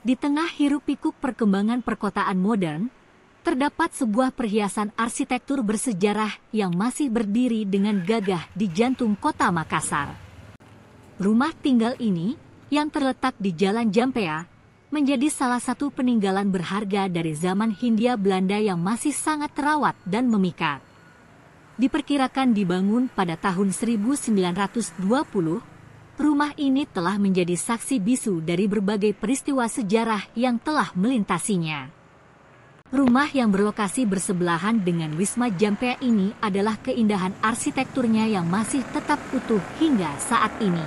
Di tengah hirup pikuk perkembangan perkotaan modern, terdapat sebuah perhiasan arsitektur bersejarah yang masih berdiri dengan gagah di jantung kota Makassar. Rumah tinggal ini, yang terletak di Jalan Jampea, menjadi salah satu peninggalan berharga dari zaman Hindia Belanda yang masih sangat terawat dan memikat diperkirakan dibangun pada tahun 1920 rumah ini telah menjadi saksi bisu dari berbagai peristiwa sejarah yang telah melintasinya. Rumah yang berlokasi bersebelahan dengan Wisma Jampea ini adalah keindahan arsitekturnya yang masih tetap utuh hingga saat ini.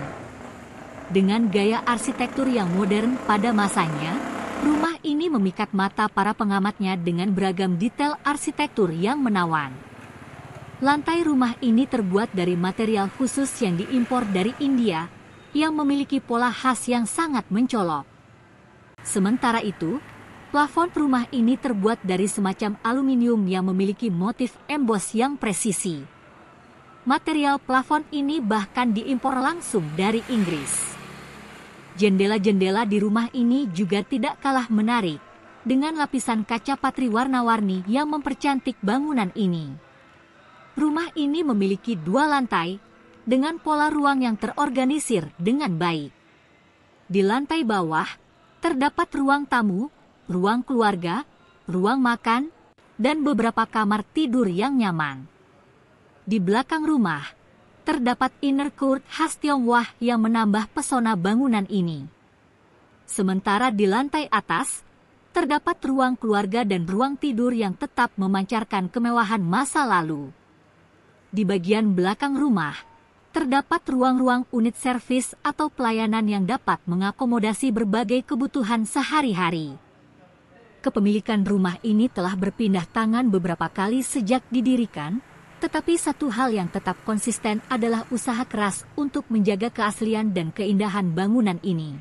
Dengan gaya arsitektur yang modern pada masanya, rumah ini memikat mata para pengamatnya dengan beragam detail arsitektur yang menawan. Lantai rumah ini terbuat dari material khusus yang diimpor dari India yang memiliki pola khas yang sangat mencolok. Sementara itu, plafon rumah ini terbuat dari semacam aluminium yang memiliki motif emboss yang presisi. Material plafon ini bahkan diimpor langsung dari Inggris. Jendela-jendela di rumah ini juga tidak kalah menarik, dengan lapisan kaca patri warna-warni yang mempercantik bangunan ini. Rumah ini memiliki dua lantai dengan pola ruang yang terorganisir dengan baik. Di lantai bawah, terdapat ruang tamu, ruang keluarga, ruang makan, dan beberapa kamar tidur yang nyaman. Di belakang rumah, terdapat inner court khas Tionghoa yang menambah pesona bangunan ini. Sementara di lantai atas, terdapat ruang keluarga dan ruang tidur yang tetap memancarkan kemewahan masa lalu. Di bagian belakang rumah, terdapat ruang-ruang unit servis atau pelayanan yang dapat mengakomodasi berbagai kebutuhan sehari-hari. Kepemilikan rumah ini telah berpindah tangan beberapa kali sejak didirikan, tetapi satu hal yang tetap konsisten adalah usaha keras untuk menjaga keaslian dan keindahan bangunan ini.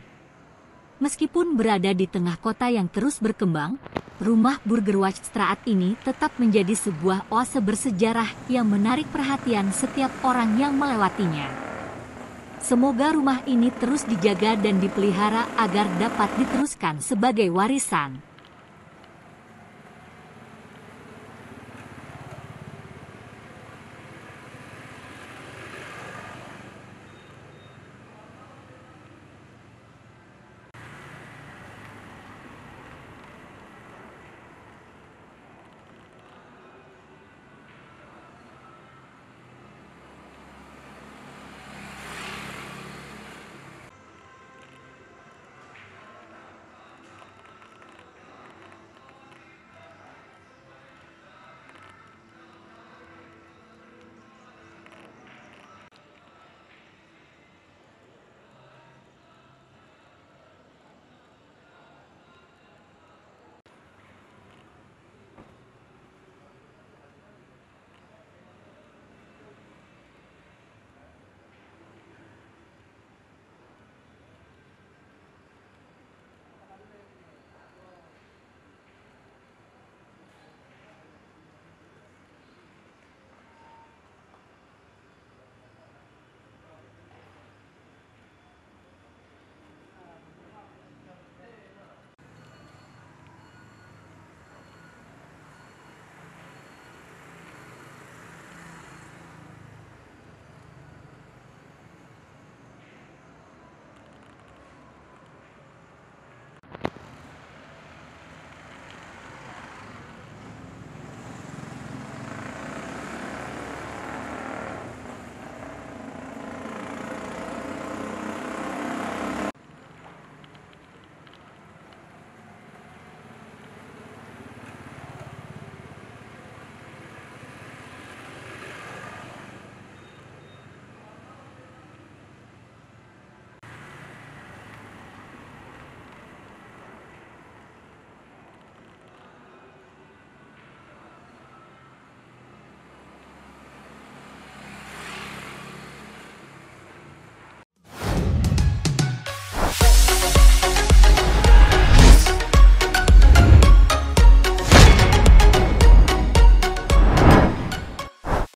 Meskipun berada di tengah kota yang terus berkembang, Rumah Burger Watch Straat ini tetap menjadi sebuah oase bersejarah yang menarik perhatian setiap orang yang melewatinya. Semoga rumah ini terus dijaga dan dipelihara agar dapat diteruskan sebagai warisan.